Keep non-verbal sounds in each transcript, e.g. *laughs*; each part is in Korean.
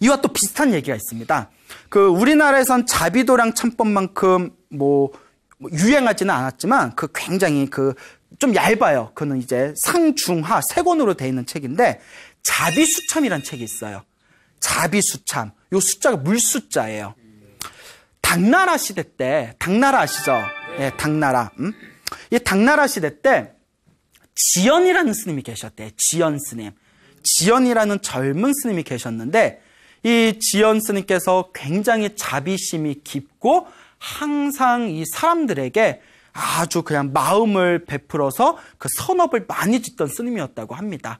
이와 또 비슷한 얘기가 있습니다. 그 우리나라에선 자비도량 참법만큼 뭐 유행하지는 않았지만 그 굉장히 그 좀 얇아요. 그는 이제 상중하 세 권으로 돼 있는 책인데 자비수참이란 책이 있어요. 자비수참. 요 숫자가 물수자예요 당나라 시대 때 당나라 아시죠? 예, 당나라. 음? 이 당나라 시대 때 지연이라는 스님이 계셨대 지연 스님. 지연이라는 젊은 스님이 계셨는데 이 지연 스님께서 굉장히 자비심이 깊고 항상 이 사람들에게 아주 그냥 마음을 베풀어서 그 선업을 많이 짓던 스님이었다고 합니다.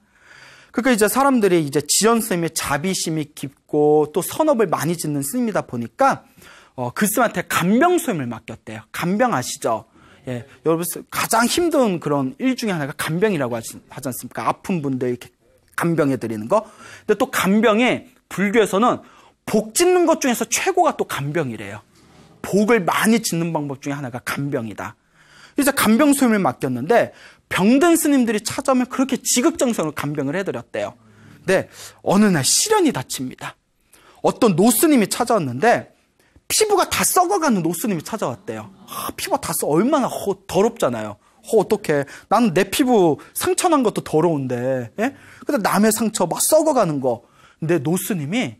그러니까 이제 사람들이 이제 지연 스님의 자비심이 깊고 또 선업을 많이 짓는 스님이다 보니까 어, 그 스님한테 간병 수임을 맡겼대요. 간병 아시죠? 예, 여러분 가장 힘든 그런 일 중에 하나가 간병이라고 하지, 하지 않습니까? 아픈 분들 이렇게 간병해 드리는 거. 근데 또 간병에 불교에서는 복 짓는 것 중에서 최고가 또 간병이래요. 복을 많이 짓는 방법 중에 하나가 간병이다. 그래서 간병 수임을 맡겼는데 병든 스님들이 찾아오면 그렇게 지극정성으로 간병을 해드렸대요. 근데 어느 날 시련이 닥칩니다. 어떤 노스님이 찾아왔는데 피부가 다 썩어가는 노스님이 찾아왔대요. 아, 피부가 다 썩어. 얼마나 허, 더럽잖아요. 허, 어떡해. 나는 내 피부 상처난 것도 더러운데. 예? 근데 남의 상처 막 썩어가는 거. 근데 노스님이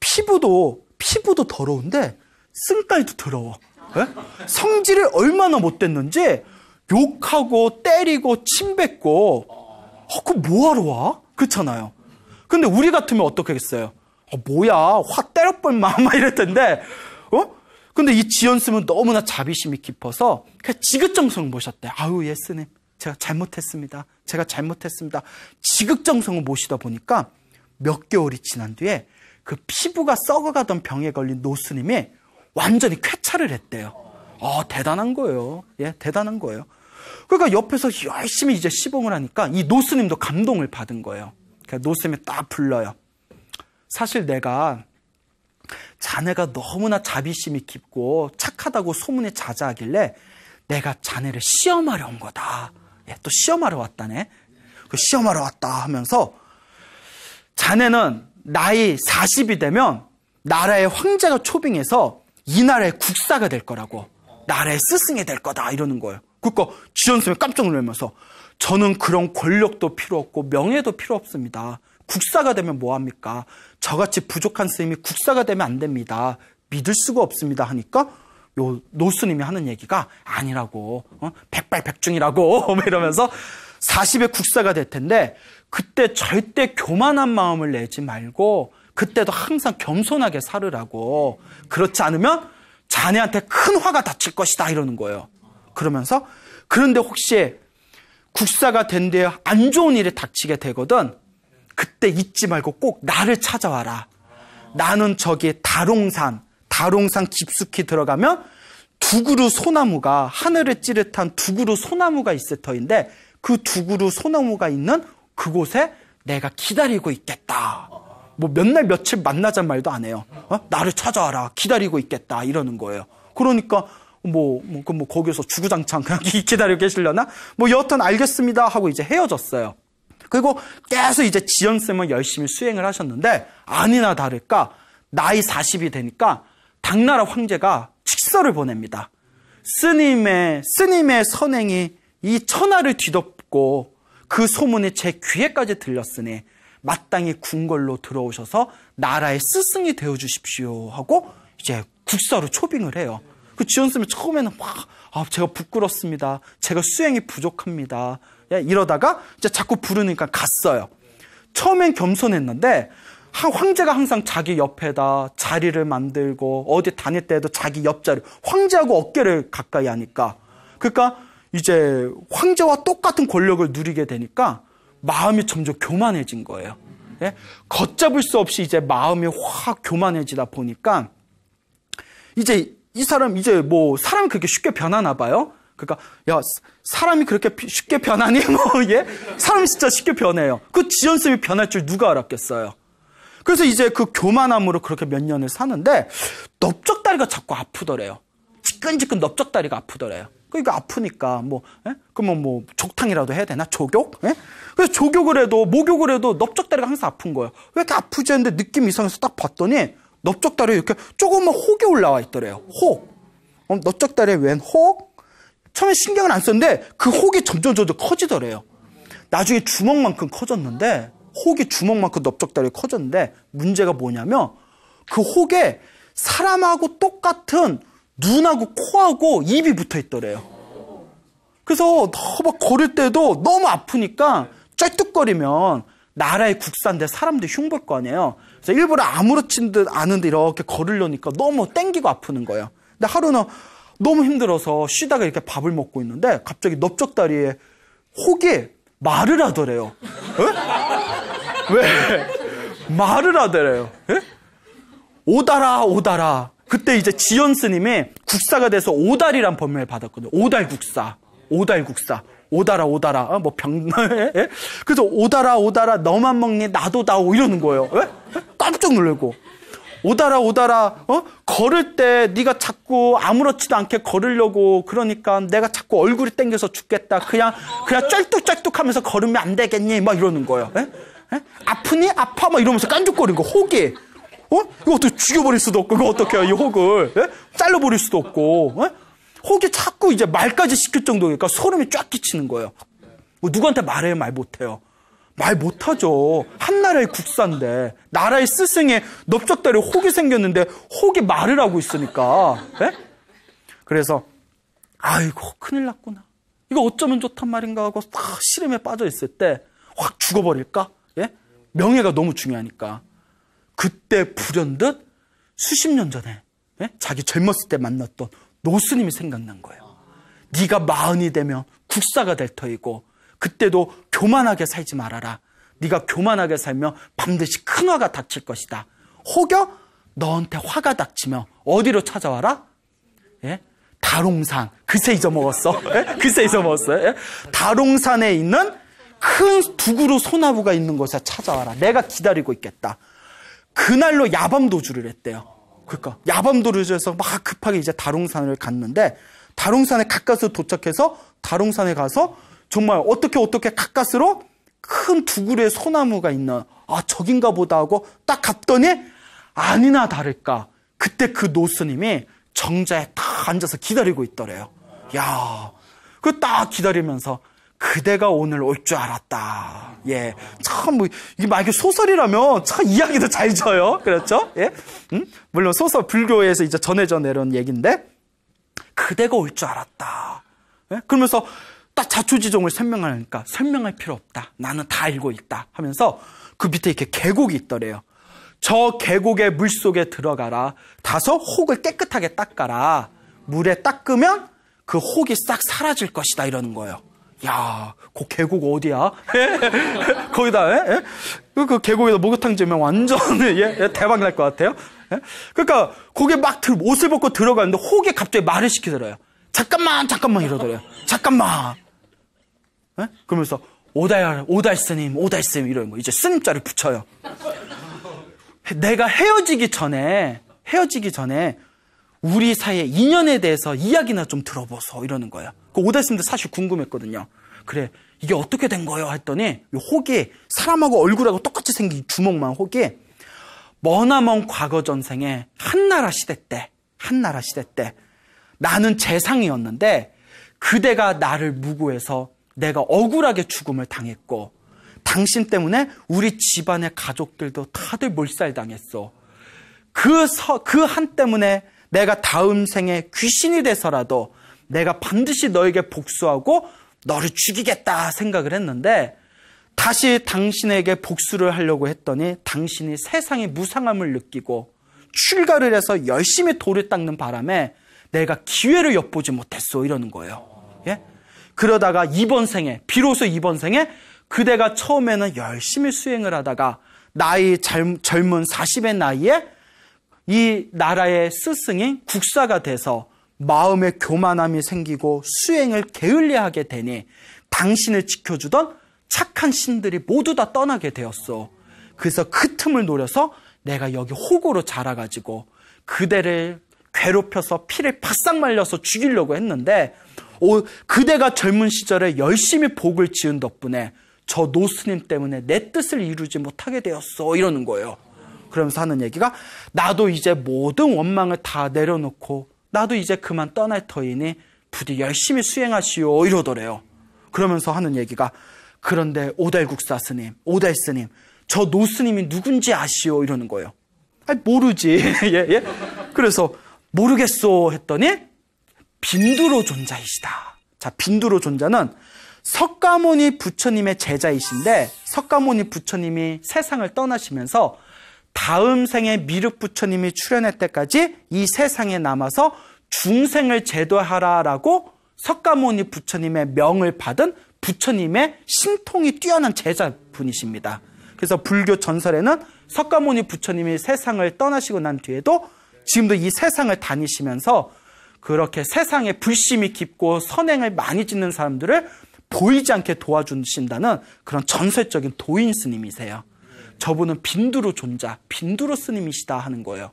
피부도 피부도 더러운데 승깔도 더러워. 네? 예? 성질을 얼마나 못됐는지 욕하고 때리고 침뱉고 어, 그 뭐하러 와? 그렇잖아요. 근데 우리 같으면 어떻게겠어요? 어, 뭐야 화 때려볼 마음 이럴 텐데 어? 근데 이 지연 스는 너무나 자비심이 깊어서 그 지극정성을 모셨대. 아유 예스님 제가 잘못했습니다. 제가 잘못했습니다. 지극정성을 모시다 보니까 몇 개월이 지난 뒤에 그 피부가 썩어가던 병에 걸린 노스님이 완전히 쾌차를 했대요. 아, 대단한 거예요. 예, 대단한 거예요. 그러니까 옆에서 열심히 이제 시봉을 하니까 이 노스님도 감동을 받은 거예요. 그러니 노스님이 딱 불러요. 사실 내가 자네가 너무나 자비심이 깊고 착하다고 소문에 자자하길래 내가 자네를 시험하러온 거다. 예, 또 시험하러 왔다네. 그 시험하러 왔다 하면서 자네는 나이 40이 되면 나라의 황제가 초빙해서 이 나라의 국사가 될 거라고 나라의 스승이 될 거다 이러는 거예요. 그러니까 지연쌤이 깜짝 놀라면서 저는 그런 권력도 필요 없고 명예도 필요 없습니다. 국사가 되면 뭐합니까? 저같이 부족한 스님이 국사가 되면 안 됩니다. 믿을 수가 없습니다 하니까 요 노스님이 하는 얘기가 아니라고 어? 백발백중이라고 *laughs* 뭐 이러면서 40의 국사가 될 텐데 그때 절대 교만한 마음을 내지 말고 그때도 항상 겸손하게 살으라고 그렇지 않으면 자네한테 큰 화가 닥칠 것이다 이러는 거예요. 그러면서 그런데 혹시 국사가 된 뒤에 안 좋은 일이 닥치게 되거든 그때 잊지 말고 꼭 나를 찾아와라. 나는 저기 다롱산, 다롱산 깊숙이 들어가면 두 그루 소나무가 하늘을 찌릿한 두 그루 소나무가 있을 터인데 그 두 그루 소나무가 있는 그곳에 내가 기다리고 있겠다. 뭐 몇 날 며칠 만나자 말도 안 해요. 어? 나를 찾아와라. 기다리고 있겠다. 이러는 거예요. 그러니까 뭐, 뭐, 그뭐 거기서 주구장창 그냥 *laughs* 기다리고 계시려나? 뭐여튼 알겠습니다 하고 이제 헤어졌어요. 그리고 계속 이제 지연쌤은 열심히 수행을 하셨는데 아니나 다를까 나이 40이 되니까 당나라 황제가 칙서를 보냅니다. 스님의, 스님의 선행이 이 천하를 뒤덮고 그 소문이 제 귀에까지 들렸으니 마땅히 궁궐로 들어오셔서 나라의 스승이 되어 주십시오 하고 이제 국사로 초빙을 해요. 그 지원스님이 처음에는 막 아, 제가 부끄럽습니다. 제가 수행이 부족합니다. 이러다가 이제 자꾸 부르니까 갔어요. 처음엔 겸손했는데 황제가 항상 자기 옆에다 자리를 만들고 어디 다닐 때에도 자기 옆자리 황제하고 어깨를 가까이 하니까 그러니까 이제 황제와 똑같은 권력을 누리게 되니까 마음이 점점 교만해진 거예요. 예? 걷잡을 수 없이 이제 마음이 확 교만해지다 보니까 이제 이 사람 이제 뭐 사람 그렇게 쉽게 변하나 봐요. 그러니까 야 사람이 그렇게 쉽게 변하니 *laughs* 뭐 예? 사람이 진짜 쉽게 변해요. 그 지연 쌤이 변할 줄 누가 알았겠어요. 그래서 이제 그 교만함으로 그렇게 몇 년을 사는데 넓적다리가 자꾸 아프더래요. 지끈지끈 넓적다리가 아프더래요. 그러니까 아프니까 뭐 에? 예? 그러면 뭐 족탕이라도 해야 되나 조격 에? 예? 그래서 조격을 해도 목욕을 해도 넓적다리가 항상 아픈 거예요. 왜 이렇게 아프지 했는데 느낌 이상해서 딱 봤더니 넓적다리에 이렇게 조금만 혹이 올라와 있더래요. 혹. 어, 넓적다리에 웬 혹? 처음에 신경을 안 썼는데 그 혹이 점점 점점 커지더래요. 나중에 주먹만큼 커졌는데 혹이 주먹만큼 넓적다리 커졌는데 문제가 뭐냐면 그 혹에 사람하고 똑같은 눈하고 코하고 입이 붙어 있더래요. 그래서 더 막 걸을 때도 너무 아프니까 쩔뚝거리면 나라의 국산데 사람들이 흉볼 거 아니에요. 그래서 일부러 아무렇진 듯 않은데 이렇게 걸으려니까 너무 땡기고 아프는 거예요. 근데 하루는 너무 힘들어서 쉬다가 이렇게 밥을 먹고 있는데 갑자기 넓적다리에 혹이 말을 하더래요. 왜? 말을 하더래요. 에? 오다라 오다라 그때 이제 지연 스님이 국사가 돼서 오달이란 법명을 받았거든요. 오달 국사. 오달 국사. 오달아오달아 어? 뭐 병. *laughs* 예? 그래서 오달아오달아 너만 먹니 나도 나오 이러는 거예요. 에? 예? 깜짝 놀래고 오달아오달아 어? 걸을 때 네가 자꾸 아무렇지도 않게 걸으려고 그러니까 내가 자꾸 얼굴이 땡겨서 죽겠다. 그냥 그냥 쩔뚝쩔뚝하면서 걸으면 안 되겠니 막 이러는 거예요. 에? 예? 에? 아프니 아파 막 이러면서 깐죽거리는 거 호기. 어? 이거 어떻게 죽여버릴 수도 없고, 이거 어떻게 해요, 이 혹을. 예? 잘라버릴 수도 없고, 예? 혹이 자꾸 이제 말까지 시킬 정도니까 그러니까 소름이 쫙 끼치는 거예요. 뭐 누구한테 말해요, 말 못해요. 말 못하죠. 한 나라의 국사인데, 나라의 스승에 넓적다리 혹이 생겼는데, 혹이 말을 하고 있으니까, 예? 그래서, 아이고, 큰일 났구나. 이거 어쩌면 좋단 말인가 하고, 다 시름에 빠져 있을 때, 확 죽어버릴까? 예? 명예가 너무 중요하니까. 그때 불현듯 수십 년 전에 예? 자기 젊었을 때 만났던 노스님이 생각난 거예요. 네가 마흔이 되면 국사가 될 터이고 그때도 교만하게 살지 말아라. 네가 교만하게 살면 반드시 큰 화가 닥칠 것이다. 혹여 너한테 화가 닥치면 어디로 찾아와라? 예? 다롱산. 글쎄 잊어먹었어. 예? 그새 잊어먹었어. 예? 다롱산에 있는 큰 두구루 소나무가 있는 곳에 찾아와라. 내가 기다리고 있겠다. 그날로 야밤 도주를 했대요. 그러니까 야밤 도주를 해서 막 급하게 이제 다롱산을 갔는데 다롱산에 가까스 도착해서 다롱산에 가서 정말 어떻게 어떻게 가까스로 큰 두 그루의 소나무가 있는 아 저긴가 보다 하고 딱 갔더니 아니나 다를까 그때 그 노스님이 정자에 딱 앉아서 기다리고 있더래요. 야, 그 딱 기다리면서 그대가 오늘 올 줄 알았다. 예. 참, 뭐, 이게 만약에 소설이라면 참 이야기도 잘 져요. 그렇죠? 예. 음? 물론 소설 불교에서 이제 전해져 내려온 얘기인데, 그대가 올 줄 알았다. 예? 그러면서 딱 자초지종을 설명하니까 그러니까 설명할 필요 없다. 나는 다 알고 있다. 하면서 그 밑에 이렇게 계곡이 있더래요. 저 계곡의 물 속에 들어가라. 다소 혹을 깨끗하게 닦아라. 물에 닦으면 그 혹이 싹 사라질 것이다. 이러는 거예요. 야, 그 계곡 어디야? 예? *laughs* 거기다, 예? 예? 그, 그 계곡에다 목욕탕 지면 완전, 예? 예 대박 날 것 같아요. 예? 그러니까, 거기에 막 들, 옷을 벗고 들어가는데, 혹에 갑자기 말을 시키더래요. 잠깐만, 잠깐만 이러더래요. 잠깐만. 예? 그러면서, 오달, 오달스님, 오달스님 이러는 거. 이제 스님자를 붙여요. 내가 헤어지기 전에, 헤어지기 전에, 우리 사이의 인연에 대해서 이야기나 좀 들어보소 이러는 거예요. 그 오데스님도 사실 궁금했거든요. 그래 이게 어떻게 된 거예요? 했더니 혹이 사람하고 얼굴하고 똑같이 생긴 주먹만 혹이 머나먼 과거 전생에 한나라 시대 때 한나라 시대 때 나는 재상이었는데 그대가 나를 무고해서 내가 억울하게 죽음을 당했고 당신 때문에 우리 집안의 가족들도 다들 몰살당했어. 그, 그한 때문에 내가 다음 생에 귀신이 돼서라도 내가 반드시 너에게 복수하고 너를 죽이겠다 생각을 했는데 다시 당신에게 복수를 하려고 했더니 당신이 세상의 무상함을 느끼고 출가를 해서 열심히 돌을 닦는 바람에 내가 기회를 엿보지 못했어 이러는 거예요. 예? 그러다가 이번 생에 비로소 이번 생에 그대가 처음에는 열심히 수행을 하다가 나이 젊은 40의 나이에 이 나라의 스승인 국사가 돼서 마음의 교만함이 생기고 수행을 게을리하게 되니 당신을 지켜주던 착한 신들이 모두 다 떠나게 되었어. 그래서 그 틈을 노려서 내가 여기 호구로 자라가지고 그대를 괴롭혀서 피를 바싹 말려서 죽이려고 했는데 오, 그대가 젊은 시절에 열심히 복을 지은 덕분에 저 노스님 때문에 내 뜻을 이루지 못하게 되었어 이러는 거예요. 그러면서 하는 얘기가 나도 이제 모든 원망을 다 내려놓고 나도 이제 그만 떠날 터이니 부디 열심히 수행하시오 이러더래요. 그러면서 하는 얘기가 그런데 오달국사 스님, 오달 스님, 저 노 스님이 누군지 아시오 이러는 거예요. 아니 모르지. *laughs* 예, 예. 그래서 모르겠소 했더니 빈두로 존자이시다. 자, 빈두로 존자는 석가모니 부처님의 제자이신데 석가모니 부처님이 세상을 떠나시면서 다음 생에 미륵 부처님이 출현할 때까지 이 세상에 남아서 중생을 제도하라라고 석가모니 부처님의 명을 받은 부처님의 신통이 뛰어난 제자분이십니다. 그래서 불교 전설에는 석가모니 부처님이 세상을 떠나시고 난 뒤에도 지금도 이 세상을 다니시면서 그렇게 세상에 불심이 깊고 선행을 많이 짓는 사람들을 보이지 않게 도와주신다는 그런 전설적인 도인 스님이세요. 저분은 빈두로 존자, 빈두로 스님이시다 하는 거예요.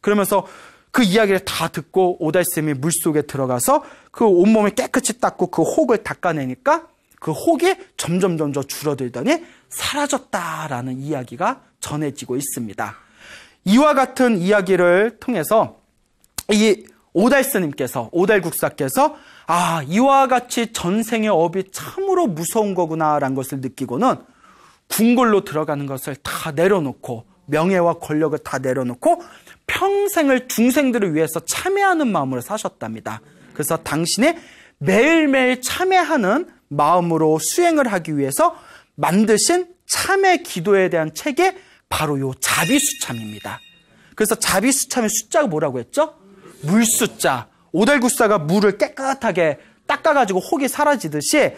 그러면서 그 이야기를 다 듣고 오달쌤이 물속에 들어가서 그 온몸을 깨끗이 닦고 그 혹을 닦아내니까 그 혹이 점점 점점 줄어들더니 사라졌다라는 이야기가 전해지고 있습니다. 이와 같은 이야기를 통해서 이 오달스님께서 오달국사께서 아 이와 같이 전생의 업이 참으로 무서운 거구나라는 것을 느끼고는 궁궐로 들어가는 것을 다 내려놓고 명예와 권력을 다 내려놓고 평생을 중생들을 위해서 참여하는 마음으로 사셨답니다. 그래서 당신의 매일매일 참여하는 마음으로 수행을 하기 위해서 만드신 참회 기도에 대한 책에 바로 요 자비수참입니다. 그래서 자비수참의 숫자가 뭐라고 했죠? 물숫자. 오달구사가 물을 깨끗하게 닦아가지고 혹이 사라지듯이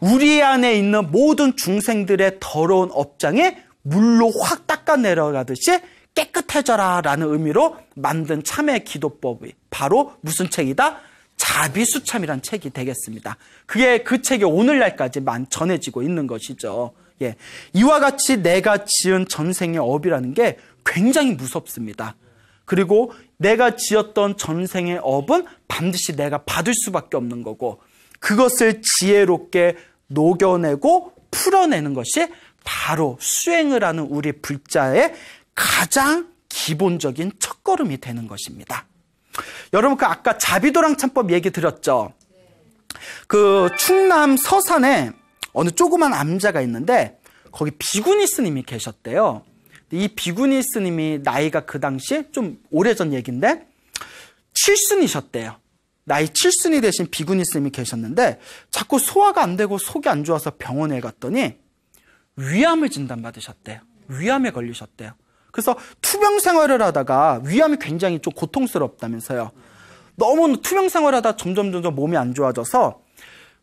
우리 안에 있는 모든 중생들의 더러운 업장에 물로 확 닦아내려가듯이 깨끗해져라 라는 의미로 만든 참의 기도법이 바로 무슨 책이다? 자비수참이란 책이 되겠습니다. 그게 그 책이 오늘날까지 만 전해지고 있는 것이죠. 예. 이와 같이 내가 지은 전생의 업이라는 게 굉장히 무섭습니다. 그리고 내가 지었던 전생의 업은 반드시 내가 받을 수밖에 없는 거고 그것을 지혜롭게 녹여내고 풀어내는 것이 바로 수행을 하는 우리 불자의 가장 기본적인 첫걸음이 되는 것입니다. 여러분 그 아까 자비도랑 참법 얘기 드렸죠. 그 충남 서산에 어느 조그만 암자가 있는데 거기 비구니 스님이 계셨대요. 이 비구니 스님이 나이가 그 당시 좀 오래전 얘긴데 칠순이셨대요. 나이 7순이 되신 비구니 쌤이 계셨는데 자꾸 소화가 안 되고 속이 안 좋아서 병원에 갔더니 위암을 진단받으셨대요. 위암에 걸리셨대요. 그래서 투병 생활을 하다가 위암이 굉장히 좀 고통스럽다면서요. 너무 투병 생활하다 점점 점점 몸이 안 좋아져서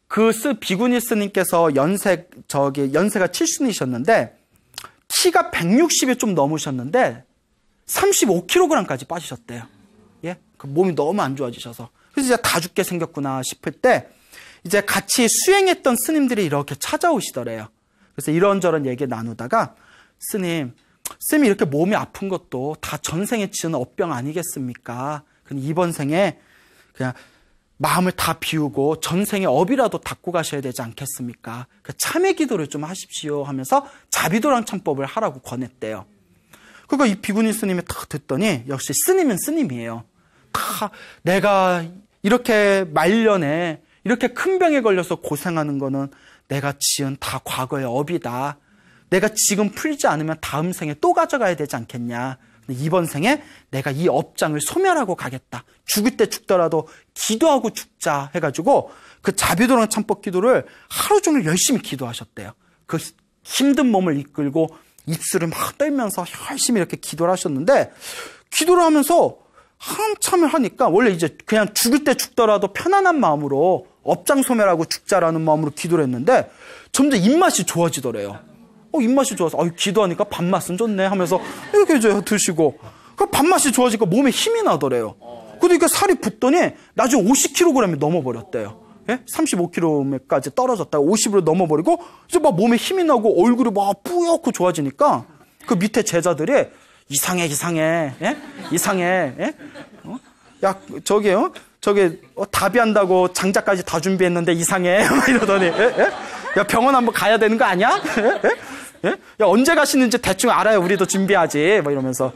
그 쓰 비구니 스님께서 연세 저기 연세가 7순이셨는데 키가 160이 좀 넘으셨는데 35kg까지 빠지셨대요. 예? 그 몸이 너무 안 좋아지셔서 그래서 이제 다 죽게 생겼구나 싶을 때 이제 같이 수행했던 스님들이 이렇게 찾아오시더래요. 그래서 이런저런 얘기 나누다가 스님, 스님이 이렇게 몸이 아픈 것도 다 전생에 지은 업병 아니겠습니까? 그럼 이번 생에 그냥 마음을 다 비우고 전생의 업이라도 닦고 가셔야 되지 않겠습니까? 그 참회 기도를 좀 하십시오 하면서 자비도랑 참법을 하라고 권했대요. 그러니까 이 비구니 스님이 다 듣더니 역시 스님은 스님이에요. 다 내가 이렇게 말년에 이렇게 큰 병에 걸려서 고생하는 거는 내가 지은 다 과거의 업이다. 내가 지금 풀지 않으면 다음 생에 또 가져가야 되지 않겠냐. 이번 생에 내가 이 업장을 소멸하고 가겠다. 죽을 때 죽더라도 기도하고 죽자 해가지고 그 자비도랑 참법 기도를 하루 종일 열심히 기도하셨대요. 그 힘든 몸을 이끌고 입술을 막 떨면서 열심히 이렇게 기도를 하셨는데 기도를 하면서 한참을 하니까 원래 이제 그냥 죽을 때 죽더라도 편안한 마음으로 업장 소멸하고 죽자라는 마음으로 기도를 했는데 점점 입맛이 좋아지더래요. 어, 입맛이 좋아서 아유, 기도하니까 밥맛은 좋네 하면서 이렇게 저 드시고 그 밥맛이 좋아지니까 몸에 힘이 나더래요. 그러니까 살이 붙더니 나중에 50kg이 넘어버렸대요. 예? 35kg까지 떨어졌다가 50으로 넘어버리고 이제 막 몸에 힘이 나고 얼굴이 막 뿌옇고 좋아지니까 그 밑에 제자들이 이상해, 이상해, 예? 이상해, 예? 어? 야, 저기요저기 어? 어, 답이 한다고 장작까지 다 준비했는데 이상해. *laughs* 이러더니, 예? 예? 야, 병원 한번 가야 되는 거 아니야? 예? 예? 예? 야, 언제 가시는지 대충 알아야 우리도 준비하지. 막 이러면서.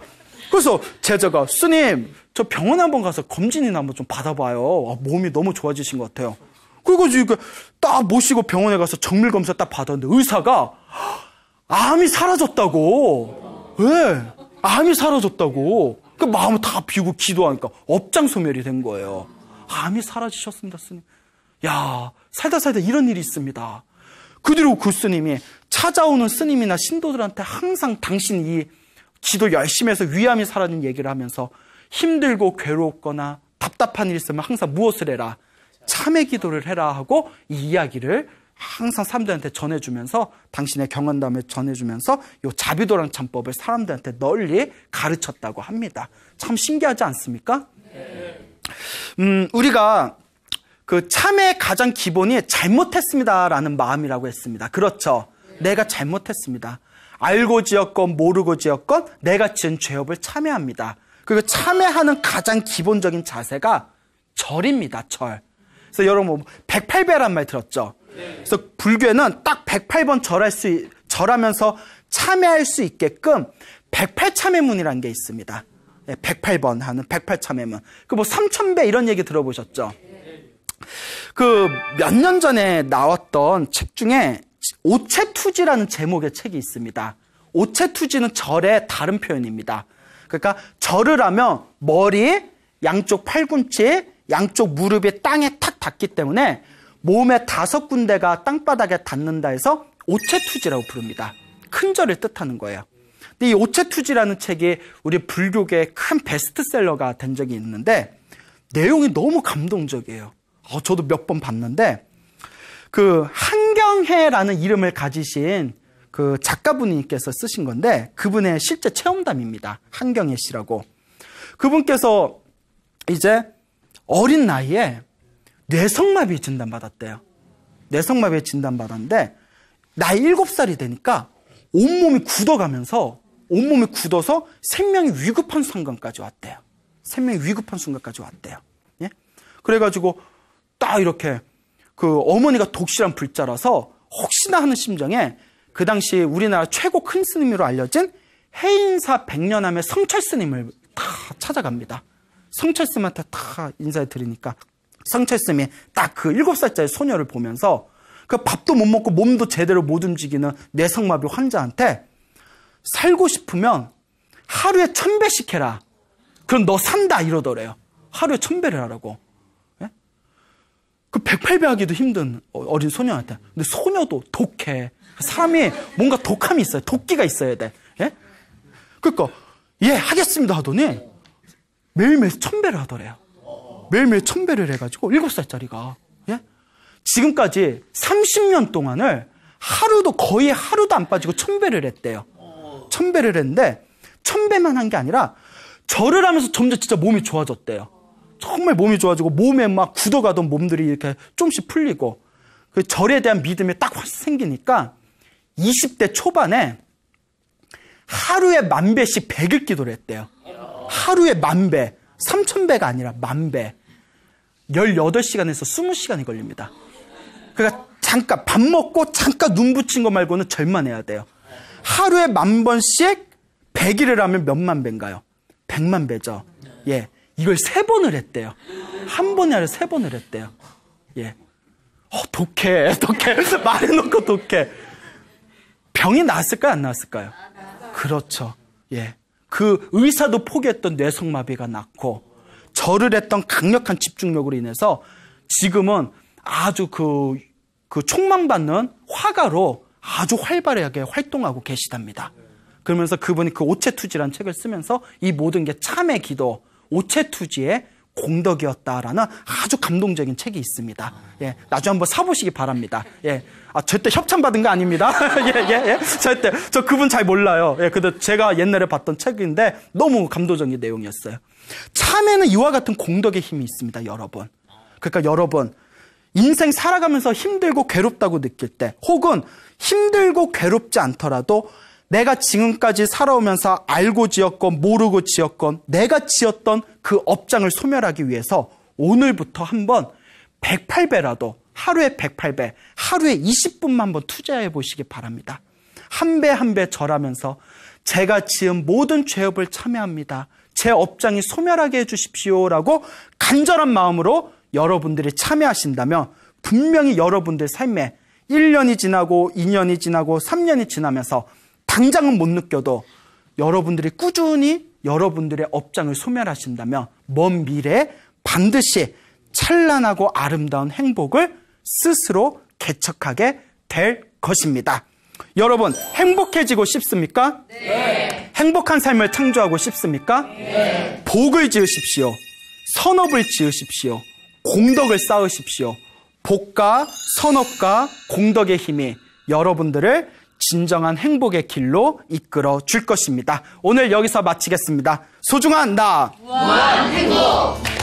그래서 제자가, 스님, 저 병원 한번 가서 검진이나 한번 좀 받아봐요. 아, 몸이 너무 좋아지신 것 같아요. 그리고 지금 딱 모시고 병원에 가서 정밀 검사 딱 받았는데 의사가 암이 사라졌다고. 왜? 예. 암이 사라졌다고. 그 마음을 다 비우고 기도하니까 업장 소멸이 된 거예요. 암이 사라지셨습니다, 스님. 야, 살다 살다 이런 일이 있습니다. 그 뒤로 그 스님이 찾아오는 스님이나 신도들한테 항상 당신 이 기도 열심히 해서 위암이 사라진 얘기를 하면서 힘들고 괴롭거나 답답한 일 있으면 항상 무엇을 해라? 참의 기도를 해라 하고 이 이야기를 항상 사람들한테 전해주면서 당신의 경험담을 전해주면서 요 자비도랑 참법을 사람들한테 널리 가르쳤다고 합니다. 참 신기하지 않습니까? 음, 우리가 그 참의 가장 기본이 잘못했습니다라는 마음이라고 했습니다. 그렇죠. 내가 잘못했습니다. 알고 지었건 모르고 지었건 내가 지은 죄업을 참회합니다. 그리고 참회하는 가장 기본적인 자세가 절입니다. 절. 그래서 여러분 108배란 말 들었죠? 그래서 불교는 에딱 108번 절할 수 절하면서 참회할 수 있게끔 108참회문이라는 게 있습니다. 108번 예, 하는 108참회문. 그 뭐3 0 0 0배 이런 얘기 들어보셨죠? 그 몇 년 전에 나왔던 책 중에 오체투지라는 제목의 책이 있습니다. 오체투지는 절의 다른 표현입니다. 그러니까 절을 하면 머리, 양쪽 팔꿈치, 양쪽 무릎이 땅에 탁 닿기 때문에 몸의 다섯 군데가 땅바닥에 닿는다 해서 오체투지라고 부릅니다. 큰절을 뜻하는 거예요. 근데 이 오체투지라는 책이 우리 불교계의 큰 베스트셀러가 된 적이 있는데 내용이 너무 감동적이에요. 어, 저도 몇 번 봤는데 그 한경해라는 이름을 가지신 그 작가분께서 쓰신 건데 그분의 실제 체험담입니다. 한경혜 씨라고. 그분께서 이제 어린 나이에 뇌성마비 진단받았대요. 뇌성마비 진단받았는데 나이 7살이 되니까 온몸이 굳어가면서 온몸이 굳어서 생명이 위급한 순간까지 왔대요. 생명이 위급한 순간까지 왔대요. 예? 그래가지고 딱 이렇게 그 어머니가 독실한 불자라서 혹시나 하는 심정에 그 당시 우리나라 최고 큰 스님으로 알려진 해인사 백년함의 성철 스님을 다 찾아갑니다. 성철 스님한테 다 인사해 드리니까 상처했음이딱그 일곱 살짜리 소녀를 보면서 그 밥도 못 먹고 몸도 제대로 못 움직이는 뇌성마비 환자한테 살고 싶으면 하루에 천 배씩 해라. 그럼 너 산다 이러더래요. 하루에 천 배를 하라고. 예? 그 108배 하기도 힘든 어, 어린 소녀한테. 근데 소녀도 독해. 사람이 뭔가 독함이 있어요. 독기가 있어야 돼. 예? 그니까예 하겠습니다 하더니 매일매일 천 배를 하더래요. 매일매일 천배를 해가지고 7 살짜리가 예? 지금까지 30년 동안을 하루도 거의 하루도 안 빠지고 천배를 했대요. 천배를 했는데 천배만 한 게 아니라 절을 하면서 점점 진짜 몸이 좋아졌대요. 정말 몸이 좋아지고 몸에 막 굳어가던 몸들이 이렇게 조금씩 풀리고 그 절에 대한 믿음이 딱 확 생기니까 20대 초반에 하루에 만 배씩 100일 기도를 했대요. 하루에 만 배. 3천 배가 아니라 만 배. 18시간에서 20시간이 걸립니다. 그러니까 잠깐 밥 먹고 잠깐 눈 붙인 거 말고는 절만해야 돼요. 하루에 만 번씩 100일을 하면 몇만 배인가요? 100만 배죠. 예. 이걸 세 번을 했대요. 한 번이 아니라 세 번을 했대요. 예. 어, 독해, 독해. *laughs* 말해놓고 독해. 병이 나았을까요안 났을까요? 그렇죠. 예. 그 의사도 포기했던 뇌성마비가 났고, 절을 했던 강력한 집중력으로 인해서 지금은 아주 그, 그 총망받는 화가로 아주 활발하게 활동하고 계시답니다. 그러면서 그분이 그 오체투지라는 책을 쓰면서 이 모든 게 참의 기도, 오체투지의 공덕이었다라는 아주 감동적인 책이 있습니다. 예, 나중에 한번 사보시기 바랍니다. 예, 아, 절대 협찬받은 거 아닙니다. *laughs* 예, 예, 예. 절대. 저 그분 잘 몰라요. 예, 근데 제가 옛날에 봤던 책인데 너무 감도적인 내용이었어요. 참에는 이와 같은 공덕의 힘이 있습니다, 여러분. 그러니까 여러분, 인생 살아가면서 힘들고 괴롭다고 느낄 때, 혹은 힘들고 괴롭지 않더라도 내가 지금까지 살아오면서 알고 지었건 모르고 지었건 내가 지었던 그 업장을 소멸하기 위해서 오늘부터 한번 108배라도 하루에 108배, 하루에 20분만 한번 투자해 보시기 바랍니다. 한 배 한 배 절하면서 제가 지은 모든 죄업을 참여합니다. 제 업장이 소멸하게 해주십시오라고 간절한 마음으로 여러분들이 참여하신다면 분명히 여러분들 삶에 1년이 지나고 2년이 지나고 3년이 지나면서 당장은 못 느껴도 여러분들이 꾸준히 여러분들의 업장을 소멸하신다면 먼 미래에 반드시 찬란하고 아름다운 행복을 스스로 개척하게 될 것입니다. 여러분, 행복해지고 싶습니까? 네. 행복한 삶을 창조하고 싶습니까? 네. 복을 지으십시오. 선업을 지으십시오. 공덕을 쌓으십시오. 복과 선업과 공덕의 힘이 여러분들을 진정한 행복의 길로 이끌어 줄 것입니다. 오늘 여기서 마치겠습니다. 소중한 나! 우한 행복!